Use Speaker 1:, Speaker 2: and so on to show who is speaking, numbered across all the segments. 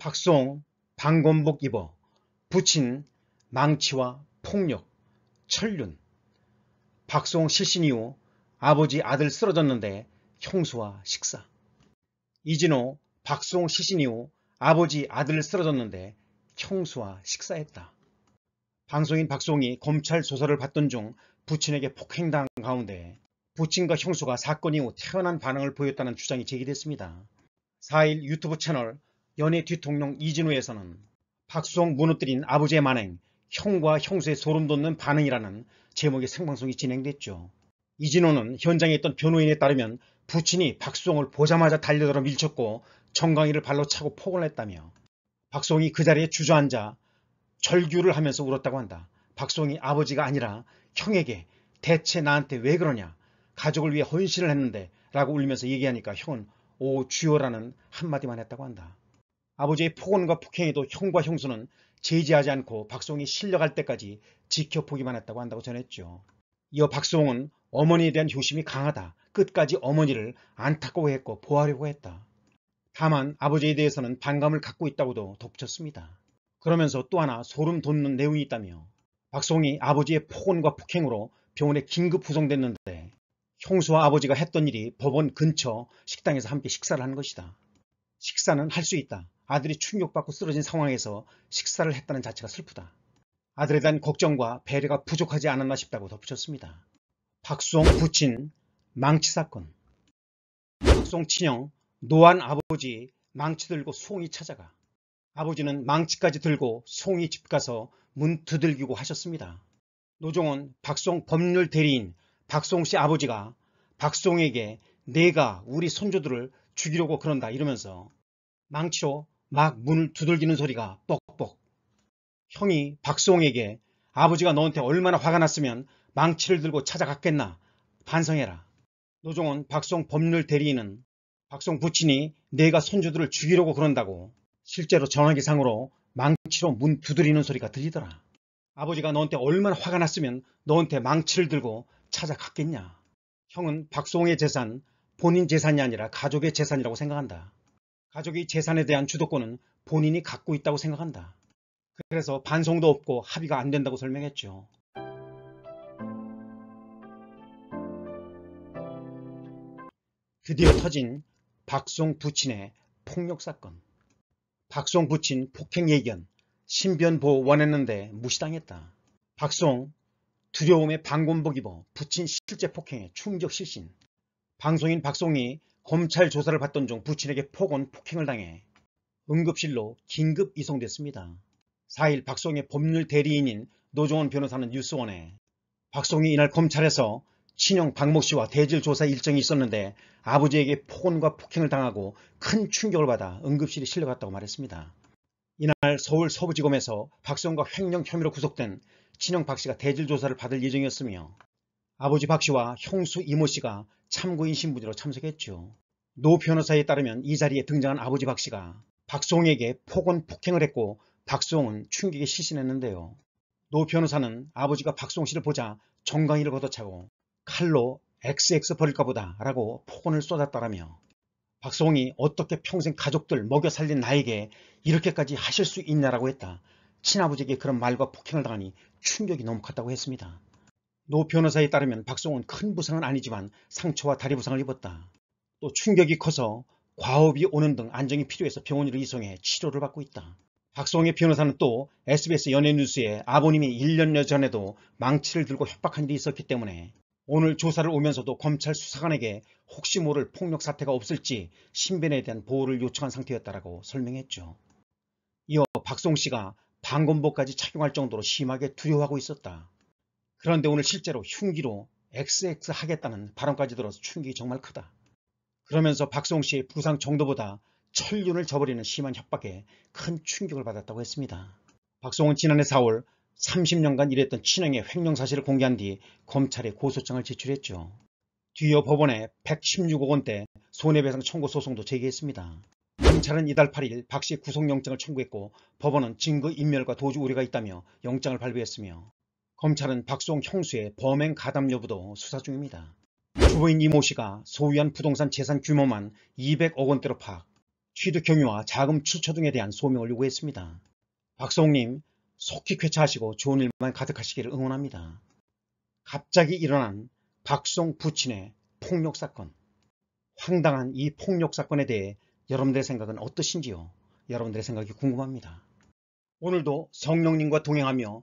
Speaker 1: 박송, 방검복 입어 부친, 망치와 폭력, 철륜 박송 실신 이후 아버지 아들 쓰러졌는데 형수와 식사 이진호 박송 실신 이후 아버지 아들 쓰러졌는데 형수와 식사했다. 방송인 박송이 검찰 조사를 받던 중 부친에게 폭행당한 가운데 부친과 형수가 사건 이후 태어난 반응을 보였다는 주장이 제기됐습니다. 4일 유튜브 채널 연예 뒤통령 이진우에서는 박수홍 무너뜨린 아버지의 만행, 형과 형수의 소름돋는 반응이라는 제목의 생방송이 진행됐죠. 이진호는 현장에 있던 변호인에 따르면 부친이 박수홍을 보자마자 달려들어 밀쳤고 정강이를 발로 차고 폭을 냈다며 박수홍이 그 자리에 주저앉아 절규를 하면서 울었다고 한다. 박수홍이 아버지가 아니라 형에게 대체 나한테 왜 그러냐 가족을 위해 헌신을 했는데 라고 울면서 얘기하니까 형은 오주요라는 한마디만 했다고 한다. 아버지의 폭언과 폭행에도 형과 형수는 제지하지 않고 박수홍이 실려갈 때까지 지켜보기만 했다고 한다고 전했죠. 이어 박수홍은 어머니에 대한 효심이 강하다. 끝까지 어머니를 안타까워했고 보호하려고 했다. 다만 아버지에 대해서는 반감을 갖고 있다고도 덧붙였습니다. 그러면서 또 하나 소름 돋는 내용이 있다며 박송이 아버지의 폭언과 폭행으로 병원에 긴급 후송됐는데 형수와 아버지가 했던 일이 법원 근처 식당에서 함께 식사를 한 것이다. 식사는 할 수 있다. 아들이 충격받고 쓰러진 상황에서 식사를 했다는 자체가 슬프다. 아들에 대한 걱정과 배려가 부족하지 않았나 싶다고 덧붙였습니다. 박수홍 부친 망치 사건 박수홍 친형 노안 아버지 망치 들고 송이 찾아가 아버지는 망치까지 들고 송이 집 가서 문 두들기고 하셨습니다. 노종은 박수홍 법률 대리인 박수홍씨 아버지가 박수홍에게 내가 우리 손주들을 죽이려고 그런다 이러면서 망치로 막 문을 두들기는 소리가 뻑뻑. 형이 박수홍에게 아버지가 너한테 얼마나 화가 났으면 망치를 들고 찾아갔겠나 반성해라. 노종은 박수홍 법률 대리인은 박수홍 부친이 내가 손주들을 죽이려고 그런다고 실제로 전화기상으로 망치로 문 두드리는 소리가 들리더라. 아버지가 너한테 얼마나 화가 났으면 너한테 망치를 들고 찾아갔겠냐. 형은 박수홍의 재산 본인 재산이 아니라 가족의 재산이라고 생각한다. 가족이 재산에 대한 주도권은 본인이 갖고 있다고 생각한다. 그래서 반성도 없고 합의가 안 된다고 설명했죠. 드디어 터진 박송 부친의 폭력 사건. 박송 부친 폭행 예견, 신변 보호 원했는데 무시당했다. 박송 두려움에 방검복 입어 부친 실제 폭행에 충격 실신. 방송인 박송이 검찰 조사를 받던 중 부친에게 폭언 폭행을 당해 응급실로 긴급 이송됐습니다. 4일 박송의 법률 대리인인 노종원 변호사는 뉴스원에 박송이 이날 검찰에서 친형 박목 씨와 대질 조사 일정이 있었는데 아버지에게 폭언과 폭행을 당하고 큰 충격을 받아 응급실에 실려갔다고 말했습니다. 이날 서울 서부지검에서 박성과 횡령 혐의로 구속된 친형 박 씨가 대질 조사를 받을 예정이었으며 아버지 박 씨와 형수 이모 씨가 참고인 신분으로 참석했죠. 노 변호사에 따르면 이 자리에 등장한 아버지 박 씨가 박수홍에게 폭언 폭행을 했고 박수홍은 충격에 시신했는데요. 노 변호사는 아버지가 박수홍 씨를 보자 정강이를 걷어차고 칼로 XX 버릴까 보다 라고 폭언을 쏟았다라며 박수홍이 어떻게 평생 가족들 먹여 살린 나에게 이렇게까지 하실 수 있냐라고 했다. 친아버지에게 그런 말과 폭행을 당하니 충격이 너무 컸다고 했습니다. 노 변호사에 따르면 박성훈 큰 부상은 아니지만 상처와 다리 부상을 입었다. 또 충격이 커서 과업이 오는 등 안정이 필요해서 병원으로 이송해 치료를 받고 있다. 박성의 변호사는 또 SBS 연예뉴스에 아버님이 1년여 전에도 망치를 들고 협박한 일이 있었기 때문에 오늘 조사를 오면서도 검찰 수사관에게 혹시 모를 폭력 사태가 없을지 신변에 대한 보호를 요청한 상태였다라고 설명했죠. 이어 박송 성 씨가 방검복까지 착용할 정도로 심하게 두려워하고 있었다. 그런데 오늘 실제로 흉기로 XX 하겠다는 발언까지 들어서 충격이 정말 크다. 그러면서 박성 씨의 부상 정도보다 천륜을 저버리는 심한 협박에 큰 충격을 받았다고 했습니다. 박성은 지난해 4월 30년간 일했던 친형의 횡령 사실을 공개한 뒤 검찰에 고소장을 제출했죠. 뒤이어 법원에 116억 원대 손해배상 청구 소송도 제기했습니다. 검찰은 이달 8일 박 씨의 구속영장을 청구했고 법원은 증거 인멸과 도주 우려가 있다며 영장을 발부했으며 검찰은 박수홍 형수의 범행 가담 여부도 수사 중입니다. 주부인 이모 씨가 소유한 부동산 재산 규모만 200억 원대로 파악, 취득 경위와 자금 출처 등에 대한 소명을 요구했습니다. 박수홍님, 속히 쾌차하시고 좋은 일만 가득하시기를 응원합니다. 갑자기 일어난 박수홍 부친의 폭력 사건. 황당한 이 폭력 사건에 대해 여러분들의 생각은 어떠신지요? 여러분들의 생각이 궁금합니다. 오늘도 성령님과 동행하며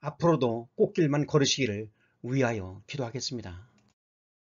Speaker 1: 앞으로도 꽃길만 걸으시기를 위하여 기도하겠습니다.